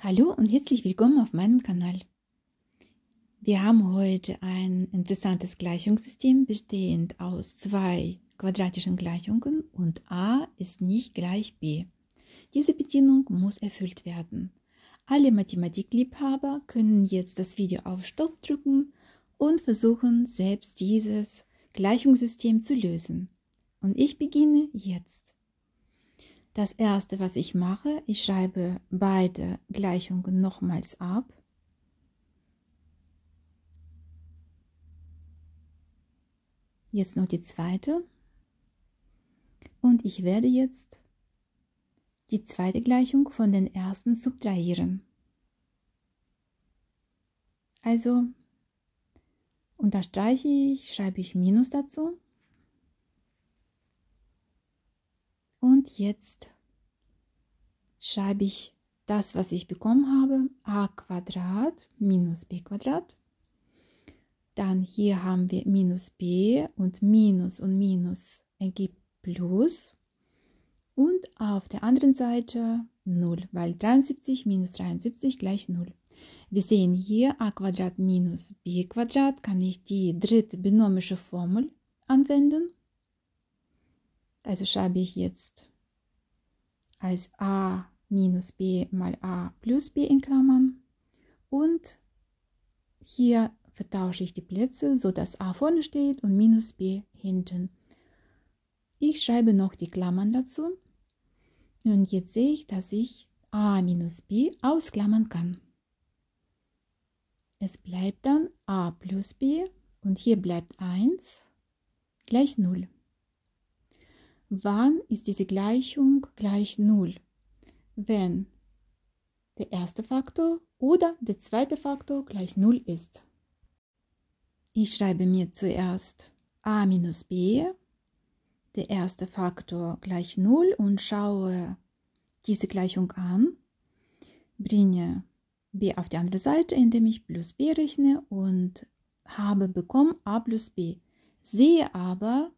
Hallo und herzlich willkommen auf meinem Kanal. Wir haben heute ein interessantes Gleichungssystem bestehend aus zwei quadratischen Gleichungen und a ist nicht gleich b. Diese Bedienung muss erfüllt werden. Alle Mathematikliebhaber können jetzt das Video auf Stopp drücken und versuchen, selbst dieses Gleichungssystem zu lösen. Und ich beginne jetzt. Das erste, was ich mache, ich schreibe beide Gleichungen nochmals ab. Jetzt noch die zweite. Und ich werde jetzt die zweite Gleichung von den ersten subtrahieren. Also unterstreiche ich, schreibe ich Minus dazu Und jetzt schreibe ich das, was ich bekommen habe, a Quadrat minus b Quadrat. Dann hier haben wir minus b und minus und minus ergibt plus. Und auf der anderen Seite 0, weil 73 minus 73 gleich 0. Wir sehen hier a Quadrat minus b Quadrat kann ich die dritte binomische Formel anwenden. Also schreibe ich jetzt als a minus b mal a plus b in Klammern. Und hier vertausche ich die Plätze, sodass a vorne steht und minus b hinten. Ich schreibe noch die Klammern dazu. Und jetzt sehe ich, dass ich a minus b ausklammern kann. Es bleibt dann a plus b und hier bleibt 1 gleich 0. Wann ist diese Gleichung gleich 0? Wenn der erste Faktor oder der zweite Faktor gleich 0 ist. Ich schreibe mir zuerst a minus b, der erste Faktor gleich 0 und schaue diese Gleichung an, bringe b auf die andere Seite, indem ich plus b rechne und habe bekommen a plus b. Sehe aber,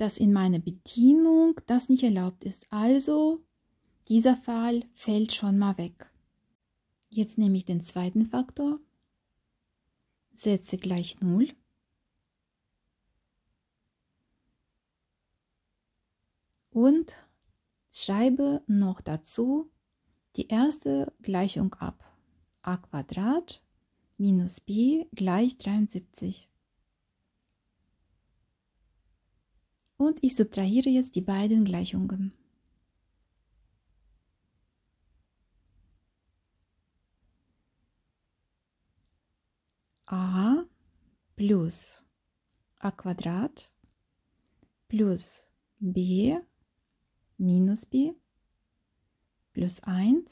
dass in meiner Bedienung das nicht erlaubt ist. Also dieser Fall fällt schon mal weg. Jetzt nehme ich den zweiten Faktor, setze gleich 0. Und schreibe noch dazu die erste Gleichung ab. a Quadrat minus b gleich 73. Und ich subtrahiere jetzt die beiden Gleichungen. a plus a квадрат plus b minus b plus 1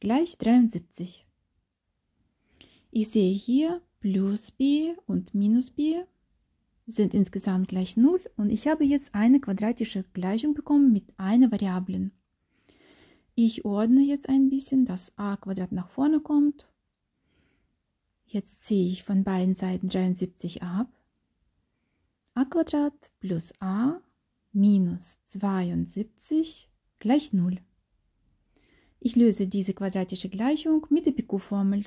gleich 73. Ich sehe hier plus b und minus b sind insgesamt gleich 0 und ich habe jetzt eine quadratische Gleichung bekommen mit einer Variablen. Ich ordne jetzt ein bisschen, dass a Quadrat nach vorne kommt. Jetzt ziehe ich von beiden Seiten 73 ab. a Quadrat plus a minus 72 gleich 0. Ich löse diese quadratische Gleichung mit der Picot-Formel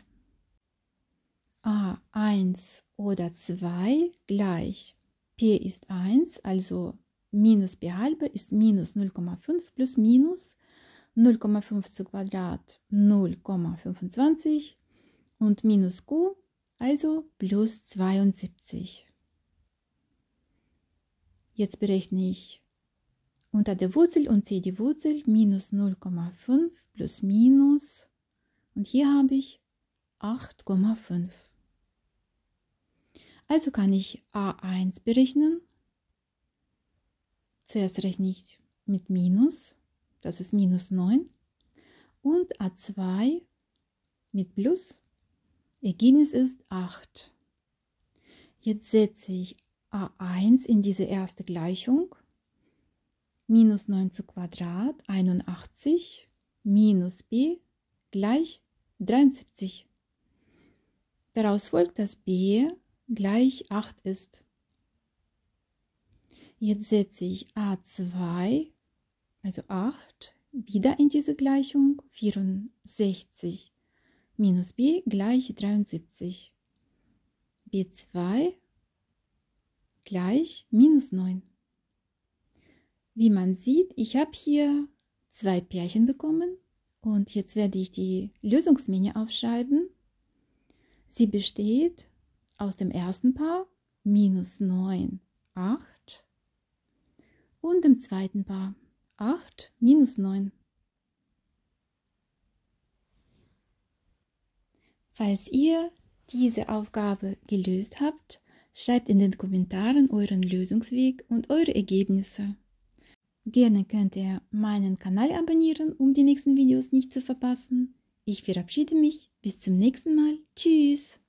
a1 oder 2 gleich p ist 1, also minus p halbe ist minus 0,5 plus minus 0,5 zu Quadrat 0,25 und minus q, also plus 72. Jetzt berechne ich unter der Wurzel und ziehe die Wurzel minus 0,5 plus minus und hier habe ich 8,5. Also kann ich a1 berechnen. Zuerst rechne ich mit Minus, das ist minus 9. Und a2 mit Plus, Ergebnis ist 8. Jetzt setze ich a1 in diese erste Gleichung. Minus 9 zu Quadrat, 81, minus b gleich 73. Daraus folgt, dass b gleich 8 ist. Jetzt setze ich a2, also 8, wieder in diese Gleichung 64 minus b gleich 73. b2 gleich minus 9. Wie man sieht, ich habe hier zwei Pärchen bekommen und jetzt werde ich die Lösungsmenge aufschreiben. Sie besteht aus aus dem ersten Paar minus 9, 8 und im zweiten Paar 8 minus 9. Falls ihr diese Aufgabe gelöst habt, schreibt in den Kommentaren euren Lösungsweg und eure Ergebnisse. Gerne könnt ihr meinen Kanal abonnieren, um die nächsten Videos nicht zu verpassen. Ich verabschiede mich. Bis zum nächsten Mal. Tschüss.